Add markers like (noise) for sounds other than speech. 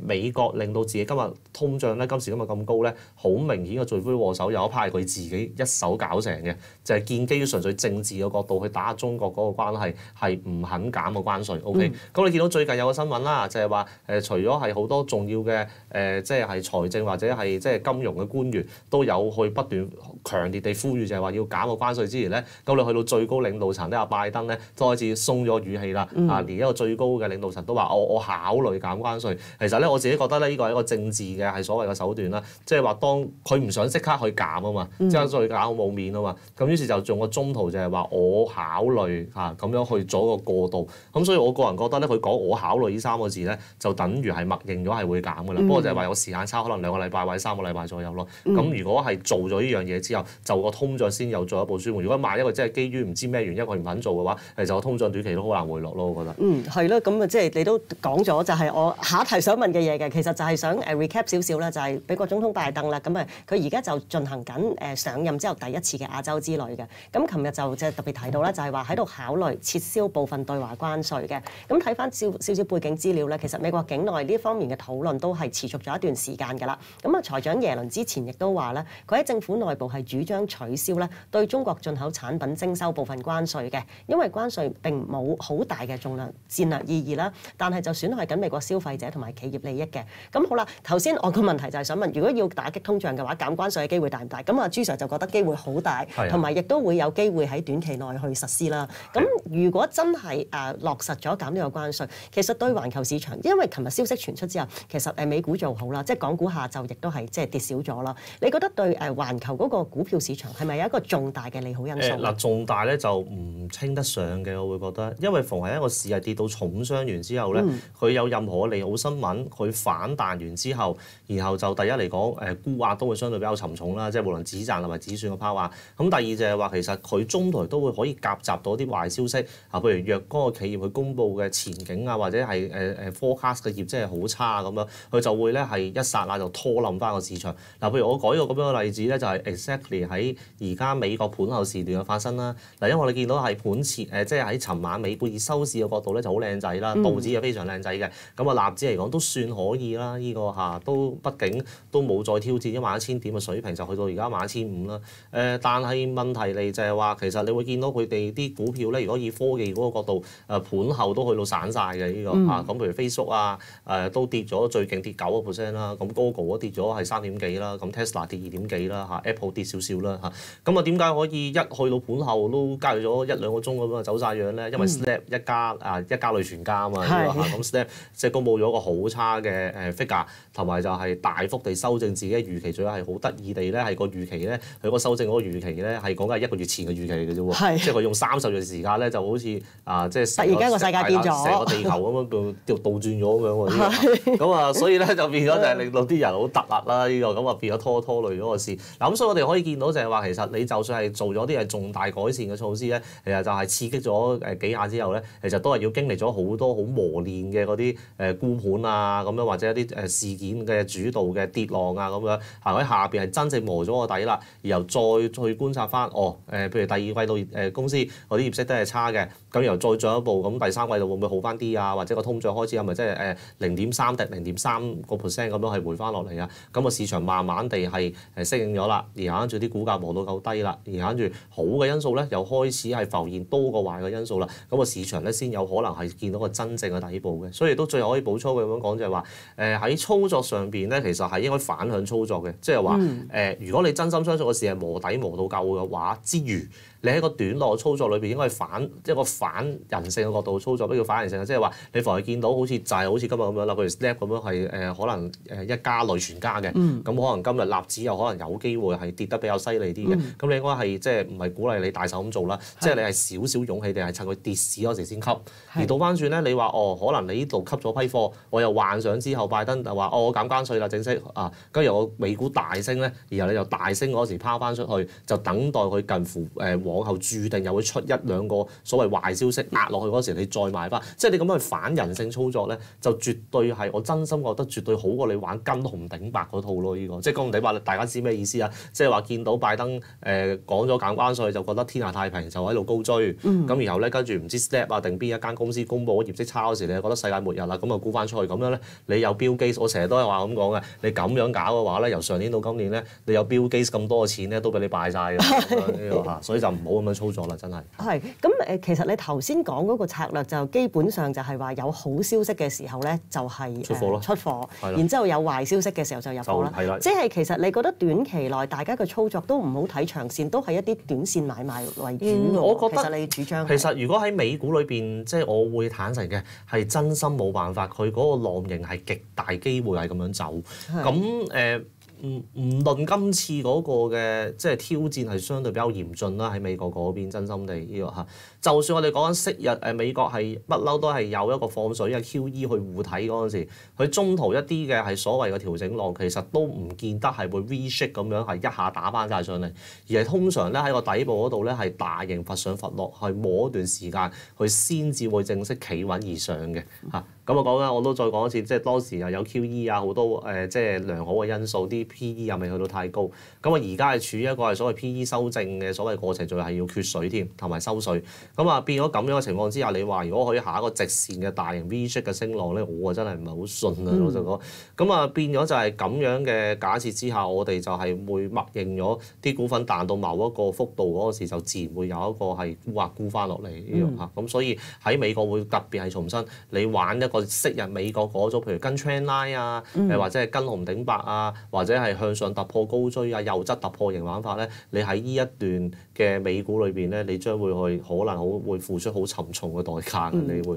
美国令到自己今日通胀咧，今时今日咁高咧，好明显嘅罪魁祸首有一派佢自己一手搞成嘅，就系建基于纯粹政治嘅角度去打中国嗰个关系，系唔肯减个关税。OK，咁你见到最近有个新闻啦，就系话诶，除咗系好多重要嘅诶，即系财政或者系即系金融嘅官员都有去不断强烈地呼吁，就系话要减个关税。之前咧，咁你去到最高领导层咧，阿拜登咧都开始松咗语气啦，啊，连一个最高嘅领导层都话我我考虑减关税，其实。實咧，我自己覺得咧，呢個係一個政治嘅，係所謂嘅手段啦。即係話，當佢唔想即刻去減啊嘛，之後再減好冇面啊嘛。咁於是就做個中途，就係話我考慮嚇咁樣去做個過渡。咁所以我個人覺得咧，佢講我考慮呢三個字咧，就等於係默認咗係會減噶啦。不過就係話有時間差，可能兩個禮拜或者三個禮拜左右咯。咁如果係做咗呢樣嘢之後，就個通脹先有做一步舒緩。如果賣一個即係基於唔知咩原因，佢唔肯做嘅話，其實個通脹短期都好難回落咯。我覺得。嗯，係咯，咁啊，即係你都講咗，就係我下一題想問。嘅嘢嘅，其實就係想誒 recap 少少啦，就係美國總統拜登啦，咁啊佢而家就進行緊誒上任之後第一次嘅亞洲之旅嘅，咁琴日就即係特別提到啦，就係話喺度考慮撤銷部分對華關稅嘅，咁睇翻少少少背景資料咧，其實美國境內呢方面嘅討論都係持續咗一段時間噶啦，咁啊財長耶倫之前亦都話咧，佢喺政府內部係主張取消咧對中國進口產品徵收部分關稅嘅，因為關稅並冇好大嘅重量戰略意義啦，但係就損害緊美國消費者同埋企。業利益嘅咁好啦。頭先我個問題就係想問，如果要打擊通脹嘅話，減關稅嘅機會大唔大？咁阿朱 Sir 就覺得機會好大，同埋亦都會有機會喺短期內去實施啦。咁如果真係誒落實咗減呢個關稅，其實對全球市場，因為琴日消息傳出之後，其實誒美股做好啦，即係港股下晝亦都係即係跌少咗啦。你覺得對誒全球嗰個股票市場係咪有一個重大嘅利好因素？嗱，重大咧就唔稱得上嘅，我會覺得，因為逢係一個市係跌到重傷完之後咧，佢有任何利好新聞。佢反彈完之後，然後就第一嚟講，誒沽壓都會相對比較沉重啦，即係無論止賺同埋止損嘅拋壓。咁第二就係話，其實佢中途都會可以夾雜到啲壞消息，啊，譬如若果個企業佢公布嘅前景啊，或者係誒誒 forecast 嘅業績係好差咁樣，佢就會咧係一剎那就拖冧翻個市場。嗱，譬如我舉個咁樣嘅例子咧，就係 exactly 喺而家美國盤後時段嘅發生啦。嗱，因為我哋見到係盤前誒，即係喺尋晚股半收市嘅角度咧就好靚仔啦，道指係非常靚仔嘅，咁啊納指嚟講都。算可以啦，呢個嚇都畢竟都冇再挑戰一萬一千點嘅水平，就去到而家萬一千五啦。誒，但係問題嚟就係話，其實你會見到佢哋啲股票咧，如果以科技嗰個角度，誒盤後都去到散晒嘅呢個嚇。咁譬如 Facebook 啊，誒都跌咗最勁跌九個 percent 啦。咁 Google 啊跌咗係三點幾啦。咁 Tesla 跌二點幾啦嚇。Apple 跌少少啦嚇。咁啊點解可以一去到盤後都加咗一兩個鐘咁啊走晒樣咧？因為 Snap 一家啊一家累全家啊嘛，咁 Snap 即係公冇咗個好差。嘅 figure 同埋就係大幅地修正自己嘅預期，仲有係好得意地咧，係個預期咧，佢個修正嗰個預期咧，係講緊一個月前嘅預期嘅啫喎，即係佢用三十日時間咧，就好似啊，即係突然間個世界變咗，成個地球咁樣倒倒轉咗咁樣喎，(laughs) 咁啊，所以咧就變咗就係令到啲人好突兀啦，呢個咁啊變咗拖拖累咗個市。嗱咁所以我哋可以見到就係話，其實你就算係做咗啲係重大改善嘅措施咧，其實就係刺激咗誒幾下之後咧，其實都係要經歷咗好多好磨練嘅嗰啲誒沽盤啊。啊咁樣或者一啲事件嘅主導嘅跌浪啊咁樣行喺下面係真正磨咗個底啦，然後再去觀察翻哦譬如第二季度公司嗰啲業績都係差嘅，咁由再進一步咁第三季度會唔會好翻啲啊？或者個通脹開始係咪即係誒零點三跌零點三個 percent 咁樣係回翻落嚟啊？咁個市場慢慢地係適應咗啦，而跟住啲股價磨到夠低啦，而跟住好嘅因素咧又開始係浮現多過壞嘅因素啦，咁個市場咧先有可能係見到個真正嘅底部嘅，所以都最後可以補充嘅咁樣講。就係話誒喺操作上邊咧，其實係應該反向操作嘅，即係話誒，如果你真心相信個事係磨底磨到夠嘅話，之餘你喺個短路操作裏邊應該反即係個反人性嘅角度操作，不如反人性即係話你逢係見到好似就係好似今日咁樣啦，譬如 Snap 咁樣係誒可能誒一家累全家嘅，咁可能今日立指又可能有機會係跌得比較犀利啲嘅，咁你應該係即係唔係鼓勵你大手咁做啦？即係你係少少勇氣定係趁佢跌市嗰時先吸？而倒翻轉咧，你話哦，可能你呢度吸咗批貨，我又話。幻想之後，拜登就話：哦，我減關税啦，正式啊！跟日我美股大升咧，然後你就大升嗰時拋翻出去，就等待佢近乎誒往後註定又會出一兩個所謂壞消息壓落去嗰時，你再買翻。即係你咁樣反人性操作咧，就絕對係我真心覺得絕對好過你玩金紅頂白嗰套咯。呢個即係金紅頂白，大家知咩意思啊？即係話見到拜登誒講咗減關税就覺得天下太平，就喺度高追。咁然後咧，跟住唔知 step 啊定邊一間公司公佈業績差嗰時，你就覺得世界末日啦，咁啊沽翻出去咁樣。你有標機，我成日都係話咁講嘅。你咁樣搞嘅話咧，由上年到今年咧，你有標機咁多嘅錢咧，都俾你敗晒㗎 (laughs) 嚇，所以就唔好咁樣操作啦，真係。係，咁誒，其實你頭先講嗰個策略就基本上就係話有好消息嘅時候咧，就係出貨咯，出貨。然之後有壞消息嘅時候就入貨啦，係啦。即係其實你覺得短期內大家嘅操作都唔好睇長線，都係一啲短線買賣為主嗯，我覺得其實你主張。其實如果喺美股裏邊，即係我會坦誠嘅，係真心冇辦法，佢嗰個浪。仍係極大機會係咁樣走，咁誒。唔唔論今次嗰個嘅即係挑戰係相對比較嚴峻啦，喺美國嗰邊真心地呢個嚇。就算我哋講緊昔日誒美國係不嬲都係有一個放水嘅 QE 去護體嗰陣時，佢中途一啲嘅係所謂嘅調整浪，其實都唔見得係會 V shape 咁樣係一下打翻晒上嚟，而係通常咧喺個底部嗰度咧係大型佛上佛落，係摸一段時間，佢先至會正式企穩而上嘅嚇。咁啊講啦，我都再講一次，即係當時又有 QE 啊，好多誒即係良好嘅因素啲。P.E. 又未去到太高，咁啊而家係處於一個係所謂 P.E. 修正嘅所謂過程，仲係要缺水添，同埋收水。咁啊變咗咁樣嘅情況之下，你話如果可以下一個直線嘅大型 V-shape 嘅升浪咧，我啊真係唔係好信啊老實講。咁啊變咗就係咁樣嘅假設之下，我哋就係會默認咗啲股份彈到某一個幅度嗰個時，就自然會有一個係沽啊沽翻落嚟呢樣嚇。咁所以喺美國會特別係重新你玩一個昔日美國嗰种譬如跟 Train Line 啊，誒或者係跟紅頂白啊，或者。即係向上突破高追啊，右側突破型玩法咧，你喺呢一段嘅美股裏邊咧，你將會去可能好會付出好沉重嘅代價嘅，你會。